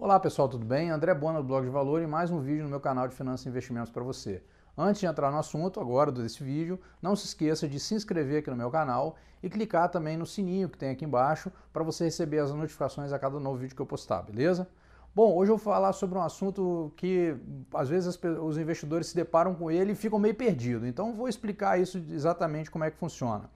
Olá pessoal, tudo bem? André Bona do Blog de Valor e mais um vídeo no meu canal de Finanças e Investimentos para você. Antes de entrar no assunto agora desse vídeo, não se esqueça de se inscrever aqui no meu canal e clicar também no sininho que tem aqui embaixo para você receber as notificações a cada novo vídeo que eu postar, beleza? Bom, hoje eu vou falar sobre um assunto que às vezes os investidores se deparam com ele e ficam meio perdidos. Então vou explicar isso exatamente como é que funciona.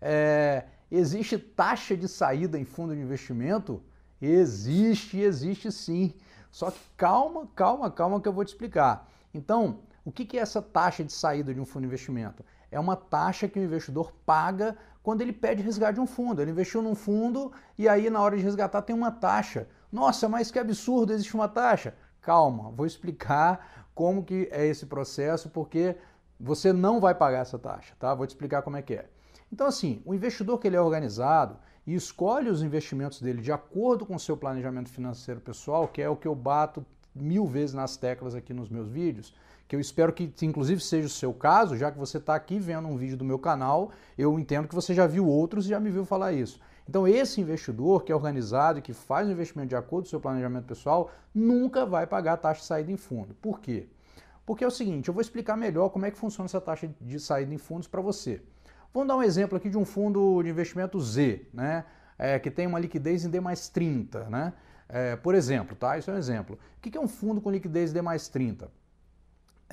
É, existe taxa de saída em fundo de investimento? Existe, existe sim. Só que calma, calma, calma que eu vou te explicar. Então, o que é essa taxa de saída de um fundo de investimento? É uma taxa que o investidor paga quando ele pede resgate de um fundo. Ele investiu num fundo e aí na hora de resgatar tem uma taxa. Nossa, mas que absurdo, existe uma taxa? Calma, vou explicar como que é esse processo, porque você não vai pagar essa taxa, tá? Vou te explicar como é que é. Então assim, o investidor que ele é organizado, e escolhe os investimentos dele de acordo com o seu planejamento financeiro pessoal, que é o que eu bato mil vezes nas teclas aqui nos meus vídeos, que eu espero que inclusive seja o seu caso, já que você está aqui vendo um vídeo do meu canal, eu entendo que você já viu outros e já me viu falar isso. Então esse investidor que é organizado e que faz o investimento de acordo com o seu planejamento pessoal, nunca vai pagar a taxa de saída em fundo. Por quê? Porque é o seguinte, eu vou explicar melhor como é que funciona essa taxa de saída em fundos para você. Vamos dar um exemplo aqui de um fundo de investimento Z, né? É, que tem uma liquidez em D mais 30, né? É, por exemplo, tá? Isso é um exemplo. O que é um fundo com liquidez em D mais 30?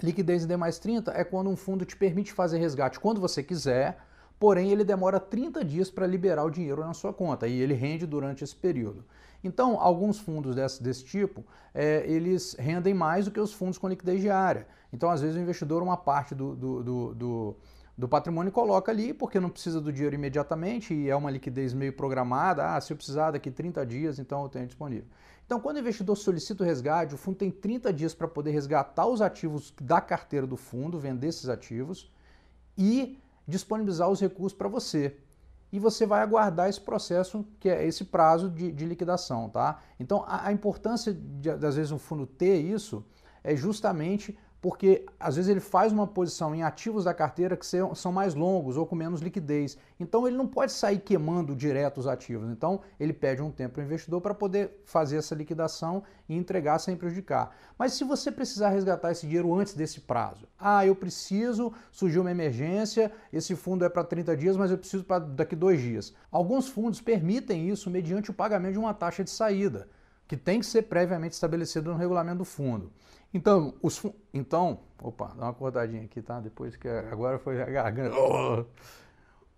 Liquidez em D mais 30 é quando um fundo te permite fazer resgate quando você quiser, porém ele demora 30 dias para liberar o dinheiro na sua conta e ele rende durante esse período. Então, alguns fundos desse, desse tipo, é, eles rendem mais do que os fundos com liquidez diária. Então, às vezes, o investidor, uma parte do, do, do, do do patrimônio coloca ali, porque não precisa do dinheiro imediatamente e é uma liquidez meio programada. Ah, se eu precisar daqui 30 dias, então eu tenho disponível. Então, quando o investidor solicita o resgate, o fundo tem 30 dias para poder resgatar os ativos da carteira do fundo, vender esses ativos e disponibilizar os recursos para você. E você vai aguardar esse processo, que é esse prazo de, de liquidação, tá? Então, a, a importância de, às vezes, um fundo ter isso é justamente porque às vezes ele faz uma posição em ativos da carteira que são mais longos ou com menos liquidez. Então ele não pode sair queimando direto os ativos. Então ele pede um tempo para o investidor para poder fazer essa liquidação e entregar sem prejudicar. Mas se você precisar resgatar esse dinheiro antes desse prazo, ah, eu preciso, surgiu uma emergência, esse fundo é para 30 dias, mas eu preciso para daqui dois dias. Alguns fundos permitem isso mediante o pagamento de uma taxa de saída que tem que ser previamente estabelecido no regulamento do fundo. Então, os então, opa, dá uma acordadinha aqui, tá? Depois que é, agora foi a garganta. Oh!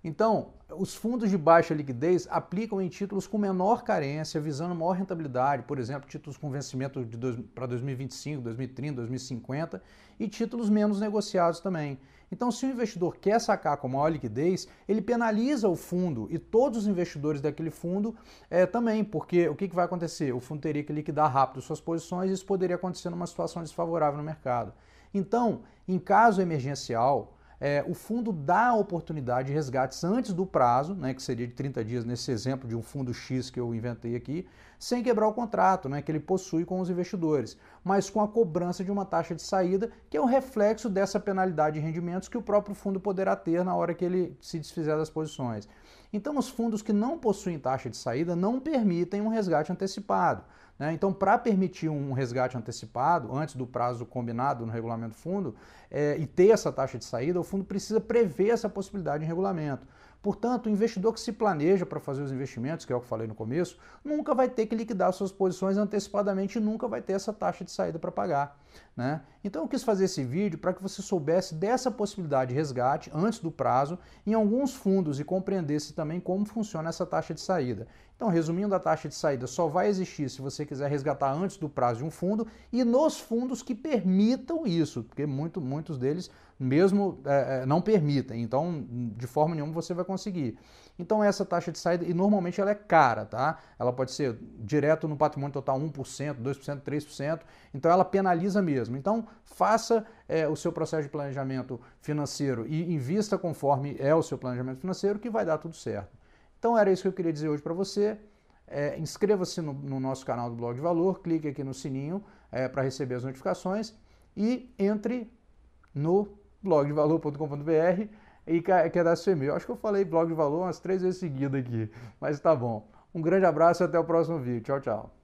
Então, os fundos de baixa liquidez aplicam em títulos com menor carência, visando maior rentabilidade, por exemplo, títulos com vencimento para 2025, 2030, 2050 e títulos menos negociados também. Então, se o investidor quer sacar com maior liquidez, ele penaliza o fundo e todos os investidores daquele fundo é, também, porque o que, que vai acontecer? O fundo teria que liquidar rápido suas posições e isso poderia acontecer numa situação desfavorável no mercado. Então, em caso emergencial, é, o fundo dá a oportunidade de resgates antes do prazo, né, que seria de 30 dias nesse exemplo de um fundo X que eu inventei aqui, sem quebrar o contrato né, que ele possui com os investidores, mas com a cobrança de uma taxa de saída, que é um reflexo dessa penalidade de rendimentos que o próprio fundo poderá ter na hora que ele se desfizer das posições. Então, os fundos que não possuem taxa de saída não permitem um resgate antecipado. Né? Então, para permitir um resgate antecipado, antes do prazo combinado no regulamento do fundo, é, e ter essa taxa de saída, o fundo precisa prever essa possibilidade em regulamento. Portanto, o investidor que se planeja para fazer os investimentos, que é o que eu falei no começo, nunca vai ter que liquidar suas posições antecipadamente e nunca vai ter essa taxa de saída para pagar. Né? Então eu quis fazer esse vídeo para que você soubesse dessa possibilidade de resgate antes do prazo em alguns fundos e compreendesse também como funciona essa taxa de saída. Então, resumindo, a taxa de saída só vai existir se você quiser resgatar antes do prazo de um fundo e nos fundos que permitam isso, porque muito, muitos deles mesmo é, é, não permitem. Então, de forma nenhuma você vai conseguir. Então, essa taxa de saída, e normalmente ela é cara, tá? Ela pode ser direto no patrimônio total 1%, 2%, 3%. Então, ela penaliza mesmo. Então, faça é, o seu processo de planejamento financeiro e invista conforme é o seu planejamento financeiro, que vai dar tudo certo. Então, era isso que eu queria dizer hoje para você. É, Inscreva-se no, no, nosso canal do Blog de Valor, clique aqui no sininho é, para receber as notificações e entre no blogdevalor.com.br e cadastro seu e-mail. Acho que eu falei blog de valor umas três vezes seguida aqui, mas tá bom. Um grande abraço e até o próximo vídeo. Tchau, tchau.